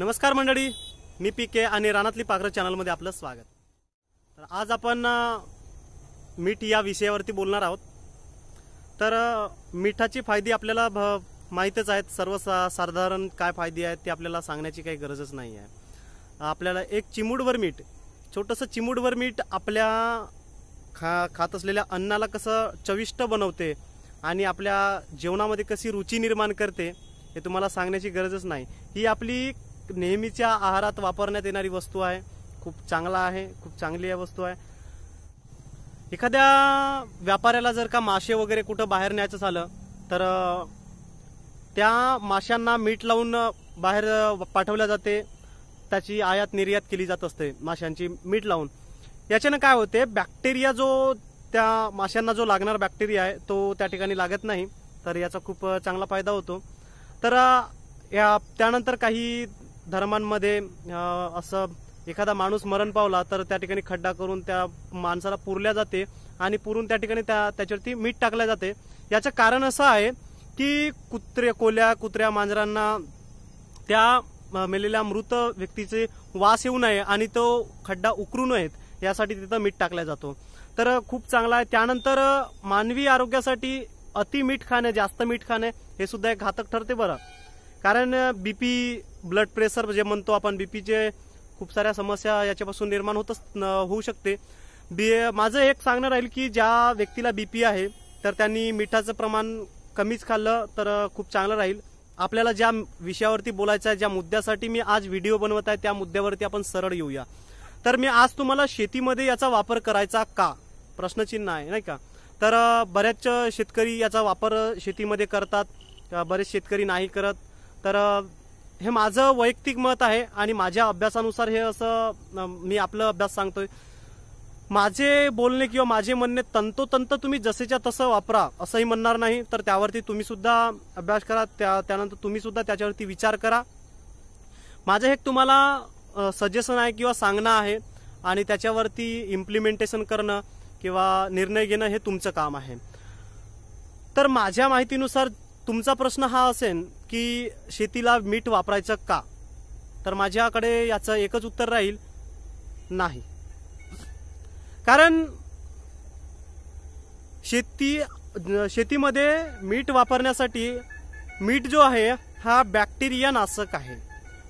नमस्कार मंडळी मी पी के आणि रानातली पाखरं चॅनलमध्ये आपलं स्वागत तर आज आपण मीठ या विषयावरती बोलणार आहोत तर मिठाची फायदे आपल्याला भ माहीतच आहेत सर्व साधारण काय फायदे आहेत ते आपल्याला सांगण्याची काही गरजच नाही आहे आपल्याला एक चिमूडवर मीठ छोटंसं चिमूडवर मीठ आपल्या खा खात असलेल्या अन्नाला कसं चविष्ट बनवते आणि आपल्या जेवणामध्ये कशी रुची निर्माण करते हे तुम्हाला सांगण्याची गरजच नाही ही आपली नेहमीच्या आहारात वापरण्यात येणारी वस्तू आहे खूप चांगला आहे खूप चांगली या वस्तू आहे एखाद्या व्यापाऱ्याला जर का मासे वगैरे कुठं बाहेर न्यायचं झालं तर त्या माशांना मीठ लावून बाहेर पाठवल्या जाते त्याची आयात निर्यात केली जात असते माशांची मीठ लावून याच्यानं काय होते बॅक्टेरिया जो त्या माशांना जो लागणार बॅक्टेरिया आहे तो त्या ठिकाणी लागत नाही तर याचा खूप चांगला फायदा होतो तर या त्यानंतर काही धर्मांमध्ये असं एखादा माणूस मरण पावला तर त्या ठिकाणी खड्डा करून त्या माणसाला पुरल्या जाते आणि पुरून त्या ठिकाणी त्या त्याच्यावरती मीठ टाकल्या जाते याचं कारण असं आहे की कुत्रे कोल्या कुत्र्या मांजरांना त्या मेलेल्या मृत व्यक्तीचे वास येऊ नये आणि तो खड्डा उकरू नयेत यासाठी तिथं मीठ टाकला जातो तर खूप चांगला आहे त्यानंतर मानवी आरोग्यासाठी अति मीठ खाणे जास्त मीठ खाणे हे सुद्धा एक घातक ठरते बरं कारण बी पी ब्लड प्रेशर जे म्हणतो आपण बी पीचे खूप साऱ्या समस्या याच्यापासून निर्माण होत होऊ शकते बी माझं एक सांगणं राहील की ज्या व्यक्तीला बी पी आहे तर त्यांनी मिठाचं प्रमाण कमीच खाल्लं तर खूप चांगलं राहील आपल्याला ज्या विषयावरती बोलायचं आहे ज्या मुद्द्यासाठी मी आज व्हिडिओ बनवत आहे त्या मुद्द्यावरती आपण सरळ येऊया तर मी आज तुम्हाला शेतीमध्ये याचा वापर करायचा का प्रश्नचिन्ह आहे नाही का तर बऱ्याच शेतकरी याचा वापर शेतीमध्ये करतात बरेच शेतकरी नाही करत तर हे माझं वैयक्तिक मत आहे आणि माझ्या अभ्यासानुसार हे असं मी आपलं अभ्यास सांगतोय माझे बोलणे किंवा माझे म्हणणे तंतोतंत तुम्ही जसेच्या तसं वापरा असंही म्हणणार नाही तर त्यावरती तुम्ही सुद्धा अभ्यास करा त्या त्यानंतर तुम्ही सुद्धा त्याच्यावरती विचार करा माझं हे तुम्हाला सजेशन आहे किंवा सांगणं आहे आणि त्याच्यावरती इम्प्लिमेंटेशन करणं किंवा निर्णय घेणं हे तुमचं काम आहे तर माझ्या माहितीनुसार तुमचा प्रश्न हा असेल की शेतीला मीठ वापरायचं का तर माझ्याकडे याचं एकच उत्तर राहील नाही कारण शेती शेतीमध्ये मीठ वापरण्यासाठी मीठ जो आहे हा बॅक्टेरिया नाशक आहे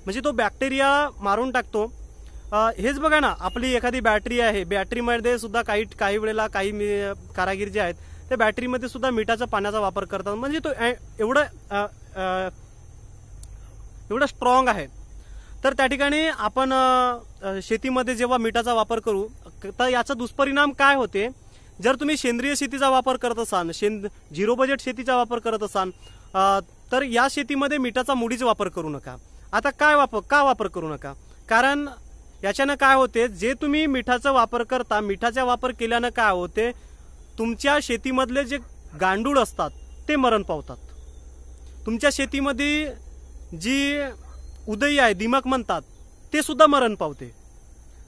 म्हणजे तो बॅक्टेरिया मारून टाकतो हेच बघा ना आपली एखादी बॅटरी आहे बॅटरीमध्ये सुद्धा काही काही वेळेला काही कारागीर जे आहेत त्या बॅटरीमध्ये सुद्धा मिठाचा पाण्याचा वापर करतात म्हणजे तो एवढं एवढं स्ट्रॉंग आहे तर त्या ठिकाणी आपण शेतीमध्ये जेव्हा मिठाचा वापर करू तर याचा दुष्परिणाम काय होते जर तुम्ही सेंद्रिय शेतीचा वापर करत असाल झिरो बजेट शेतीचा वापर करत असाल तर या शेतीमध्ये मिठाचा मुडीचा वापर करू नका आता काय वापर का वापर करू नका कारण याच्यानं काय होते जे तुम्ही मिठाचा वापर करता मिठाचा वापर केल्यानं काय होते तुमच्या शेतीमधले जे गांडूळ असतात ते मरण पावतात तुमच्या शेतीमध्ये जी उदयी आहे दिमाग म्हणतात ते सुद्धा मरण पावते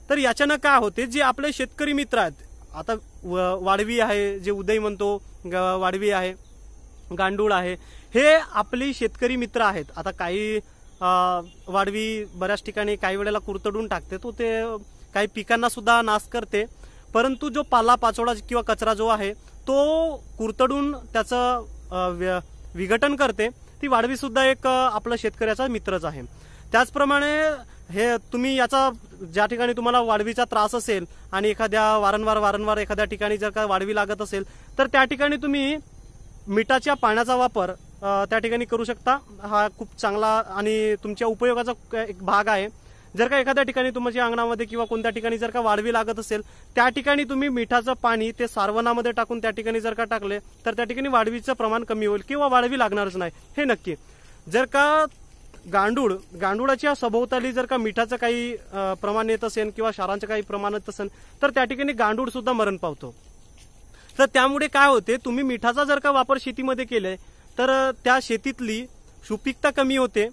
तर याच्यानं काय होते जे आपले शेतकरी मित्र आहेत आता वाडवी आहे जे उदय म्हणतो वाडवी आहे गांडूळ आहे हे आपले शेतकरी मित्र आहेत आता काही वाडवी बऱ्याच ठिकाणी काही वेळेला कुरतडून टाकते तो ते काही पिकांना सुद्धा नाश करते परंतु जो पाला पाचोडा किंवा कचरा जो आहे तो कुरतडून त्याचं विघटन करते ती वाढवी सुद्धा एक आपला शेतकऱ्याचा मित्रच आहे त्याचप्रमाणे हे तुम्ही याचा ज्या ठिकाणी तुम्हाला वाढवीचा त्रास असेल आणि एखाद्या वारंवार वारंवार एखाद्या ठिकाणी जर का वाढवी लागत असेल तर त्या ठिकाणी तुम्ही मिठाच्या पाण्याचा वापर त्या ठिकाणी करू शकता हा खूप चांगला आणि तुमच्या उपयोगाचा एक भाग आहे जर का एखाद्या ठिकाणी तुमच्या अंगणामध्ये किंवा कोणत्या ठिकाणी जर का वाढवी लागत असेल त्या ठिकाणी तुम्ही मिठाचं पाणी ते सारवनामध्ये टाकून त्या ठिकाणी जर का टाकले तर त्या ठिकाणी वाढवीचं प्रमाण कमी होईल किंवा वाढवी लागणारच नाही हे नक्की जर का गांडूळ गांडुळाच्या सभोवताली जर का मिठाचं काही प्रमाण येत असेल किंवा शारांचं काही प्रमाण येत असेल तर त्या ठिकाणी गांडूळ सुद्धा मरण पावतो तर त्यामुळे काय होते तुम्ही मिठाचा जर का वापर शेतीमध्ये केलाय तर त्या शेतीतली सुपीकता कमी होते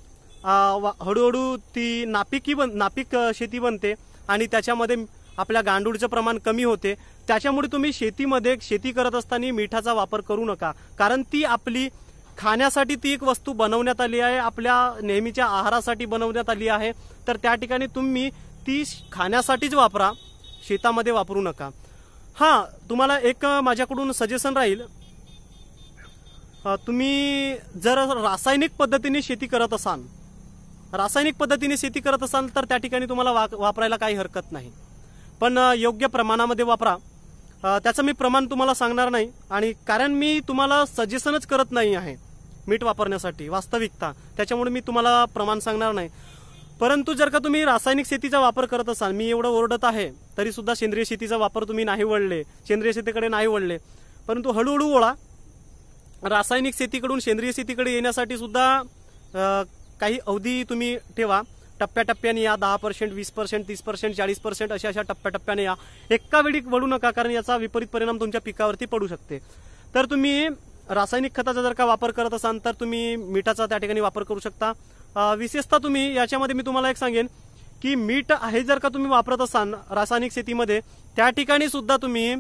हळूहळू ती नापिकी बन नापिक शेती बनते आणि त्याच्यामध्ये आपल्या गांडूळचं प्रमाण कमी होते त्याच्यामुळे तुम्ही शेतीमध्ये शेती करत असताना मिठाचा वापर करू नका कारण ती आपली खाण्यासाठी ती एक वस्तू बनवण्यात आली आहे आपल्या नेहमीच्या आहारासाठी बनवण्यात आली आहे तर त्या ठिकाणी तुम्ही ती खाण्यासाठीच वापरा शेतामध्ये वापरू नका हां तुम्हाला एक माझ्याकडून सजेशन राहील तुम्ही जर रासायनिक पद्धतीने शेती करत असाल रासायनिक पद्धतीने शेती करत असाल तर त्या ठिकाणी तुम्हाला वा वापरायला काही हरकत नाही पण योग्य प्रमाणामध्ये वापरा त्याचं मी प्रमाण तुम्हाला सांगणार नाही आणि कारण मी तुम्हाला सजेशनच करत नाही आहे मीठ वापरण्यासाठी वास्तविकता त्याच्यामुळे मी तुम्हाला प्रमाण सांगणार नाही परंतु जर का तुम्ही रासायनिक शेतीचा वापर करत असाल मी एवढं ओरडत आहे तरी सुद्धा सेंद्रिय शेतीचा वापर तुम्ही नाही वळले सेंद्रिय शेतीकडे नाही वळले परंतु हळूहळू ओळा रासायनिक शेतीकडून सेंद्रिय शेतीकडे येण्यासाठी सुद्धा काही अवधी तुम्ही ठेवा टप्प्याटप्प्याने या दहा पर्सेंट वीस पर्सेंट तीस पर्सेंट चाळीस पर्सेंट अशा अशा टप्प्याटप्प्याने या एका वेळी वळू नका कारण याचा विपरीत परिणाम तुमच्या पिकावरती पडू शकते तर तुम्ही रासायनिक खताचा जर का वापर करत असाल तर तुम्ही मिठाचा त्या ठिकाणी वापर करू शकता विशेषतः तुम्ही याच्यामध्ये मी तुम्हाला एक सांगेन की मीठ आहे जर का तुम्ही वापरत असाल रासायनिक शेतीमध्ये त्या ठिकाणी सुद्धा तुम्ही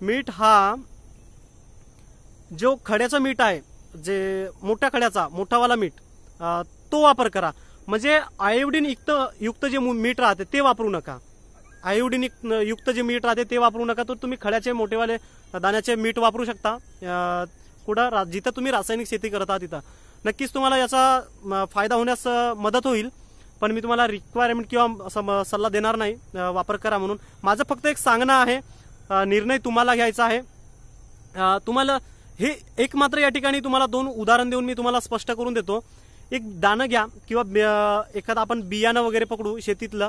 मीठ हा जो खड्याचा मीठ आहे जे मोठ्या खड्याचा मोठावाला मीठ तो वापर करा म्हणजे आयोडीन युक्त युक्त जे मीठ राहते ते वापरू नका आयोडीन युक्त जे मीठ राहते ते वापरू नका तर तुम्ही खड्याचे मोठेवाले दाण्याचे मीठ वापरू शकता कुठं जिथं तुम्ही रासायनिक शेती करत आहात तिथं नक्कीच तुम्हाला याचा फायदा होण्यास मदत होईल पण मी तुम्हाला रिक्वायरमेंट किंवा सल्ला देणार नाही वापर करा म्हणून माझं फक्त एक सांगणं आहे निर्णय तुम्हाला घ्यायचा आहे तुम्हाला हे एक मात्र या ठिकाणी तुम्हाला दोन उदाहरण देऊन मी तुम्हाला स्पष्ट करून देतो एक दाणं घ्या किंवा एखादं आपण बियाणं वगैरे पकडू शेतीतलं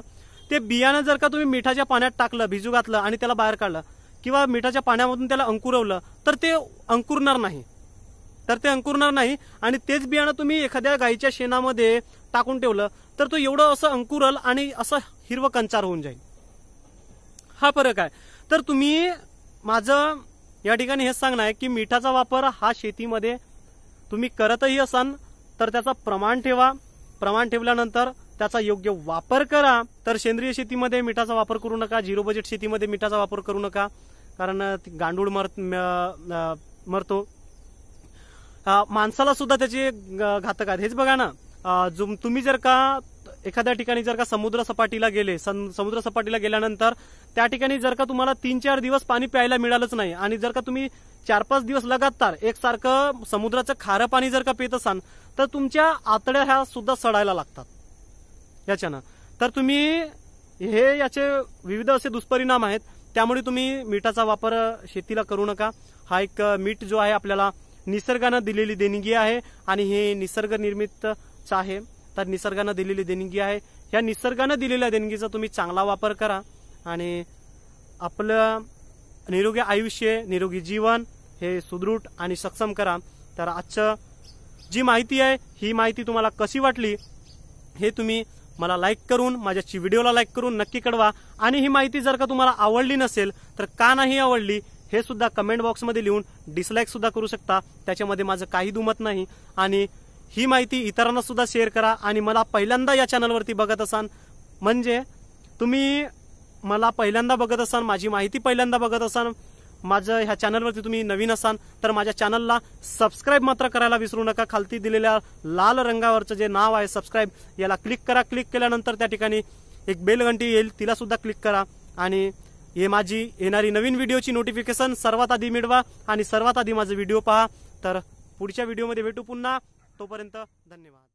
ते बियाणं जर का तुम्ही मिठाच्या पाण्यात टाकलं भिजू घातलं आणि त्याला बाहेर काढलं किंवा मिठाच्या पाण्यामधून त्याला अंकुरवलं तर ते अंकुरणार नाही तर ते अंकुरणार नाही आणि तेच बियाणं तुम्ही एखाद्या गाईच्या शेणामध्ये टाकून ठेवलं तर तो एवढं असं अंकुरल आणि असं हिरवं कंचार होऊन जाईल हा फरक आहे तर तुम्ही माझं या ठिकाणी हेच सांगणार आहे की मिठाचा वापर हा शेतीमध्ये तुम्ही करतही असाल तर त्याचं प्रमाण ठेवा प्रमाण ठेवल्यानंतर त्याचा योग्य वापर करा तर सेंद्रिय शेतीमध्ये मिठाचा वापर करू नका झिरो बजेट शेतीमध्ये मिठाचा वापर करू नका कारण गांडूळ मर मरतो माणसाला सुद्धा त्याचे घातक आहेत हेच बघा ना तुम्ही जर का एखाद्या ठिकाणी जर का समुद्र सपाटीला गेले समुद्र सपाटीला गेल्यानंतर त्या ठिकाणी जर का तुम्हाला तीन चार दिवस पाणी प्यायला मिळालंच नाही आणि जर का तुम्ही चार पाच दिवस लगातार एकसारखं समुद्राचं खारं पाणी जर का पित असाल तर तुमच्या आतड्या ह्या सुद्धा सडायला लागतात याच्यानं तर तुम्ही हे याचे विविध असे दुष्परिणाम आहेत त्यामुळे तुम्ही मिठाचा वापर शेतीला करू नका हा एक मीठ जो आहे आपल्याला निसर्गानं दिलेली देणगी आहे आणि हे निसर्ग आहे तर निसर्गानं दिलेली देणगी आहे या निसर्गानं दिलेल्या देणगीचा तुम्ही चांगला वापर करा आणि आपलं निरोगी आयुष्य निरोगी जीवन हे सुदृढ आणि सक्षम करा तर आजचं जी माहिती आहे ही माहिती तुम्हाला कशी वाटली हे तुम्ही मला लाईक करून माझ्याची व्हिडिओला लाईक करून नक्की कळवा आणि ही माहिती जर का तुम्हाला आवडली नसेल तर का नाही आवडली हे सुद्धा कमेंट बॉक्समध्ये लिहून डिसलाईकसुद्धा सुद्धा करू शकता त्याच्यामध्ये माझं काही दुमत नाही आणि ही माहिती इतरांना सुद्धा शेअर करा आणि मला पहिल्यांदा या चॅनलवरती बघत असाल म्हणजे तुम्ही मला पहिल्यांदा बघत असाल माझी माहिती पहिल्यांदा बघत असाल माझं ह्या चॅनलवरती तुम्ही नवीन असाल तर माझ्या चॅनलला सबस्क्राईब मात्र करायला विसरू नका खालती दिलेल्या लाल रंगावरचं जे नाव आहे सबस्क्राईब याला क्लिक करा क्लिक केल्यानंतर त्या ठिकाणी एक बेल घंटी येईल तिला सुद्धा क्लिक करा आणि हे माझी येणारी नवीन व्हिडिओची नोटिफिकेशन सर्वात आधी मिळवा आणि सर्वात आधी माझं व्हिडिओ पहा तर पुढच्या व्हिडिओमध्ये भेटू पुन्हा तोपर्यंत धन्यवाद